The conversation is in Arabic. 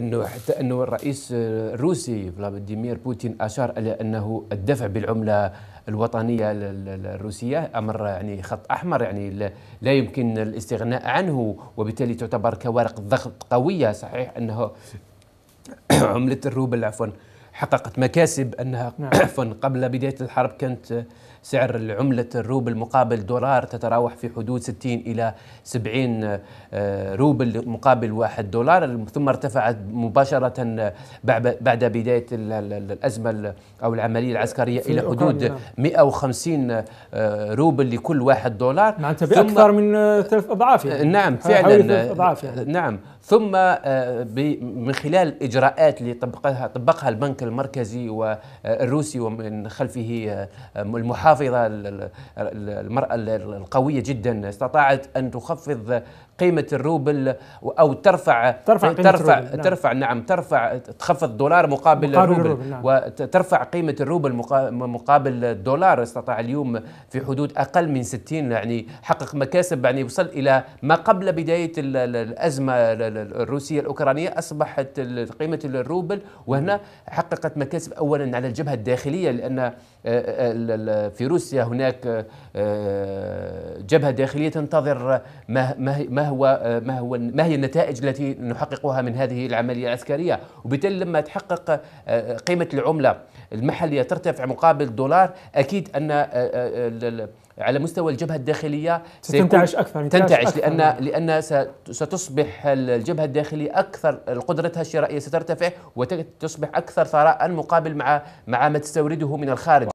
انه حتى انه الرئيس الروسي فلاديمير بوتين اشار الى انه الدفع بالعمله الوطنيه الروسيه امر يعني خط احمر يعني لا يمكن الاستغناء عنه وبالتالي تعتبر كورق ضغط قويه صحيح انه عمله الروبل عفوا حققت مكاسب أنها نعم. عفوا قبل بداية الحرب كانت سعر العملة الروبل مقابل دولار تتراوح في حدود 60 إلى 70 آه، روبل مقابل 1 دولار ثم ارتفعت مباشرة آه، بعد بداية الأزمة أو العملية العسكرية إلى حدود 150 نعم. آه، روبل لكل 1 دولار معناتها بأكثر من ثلاث يعني. نعم، أضعاف يعني نعم فعلا أضعاف نعم ثم من خلال الإجراءات اللي طبقها طبقها البنك المركزي والروسي ومن خلفه آه، المحافظة المرأة القوية جدا استطاعت أن تخفض قيمة الروبل أو ترفع ترفع قيمة ترفع, الروبل. نعم. ترفع نعم. ترفع تخفض الدولار مقابل, مقابل الروبل, الروبل نعم. وترفع قيمة الروبل مقابل الدولار استطاع اليوم في حدود أقل من 60 يعني حقق مكاسب يعني وصل إلى ما قبل بداية الأزمة الروسية الأوكرانية أصبحت قيمة الروبل وهنا حقق حققت مكاسب اولا على الجبهه الداخليه لان آه، آه، في روسيا هناك آه، جبهه داخليه تنتظر ما هو ما هو ما هي النتائج التي نحققها من هذه العمليه العسكريه وبالتالي لما تحقق قيمه العمله المحليه ترتفع مقابل الدولار اكيد ان على مستوى الجبهه الداخليه ستنتعش اكثر تنتعش أكثر لان لان ستصبح الجبهه الداخليه اكثر قدرتها الشرائيه سترتفع وتصبح اكثر ثراء مقابل مع مع ما تستورده من الخارج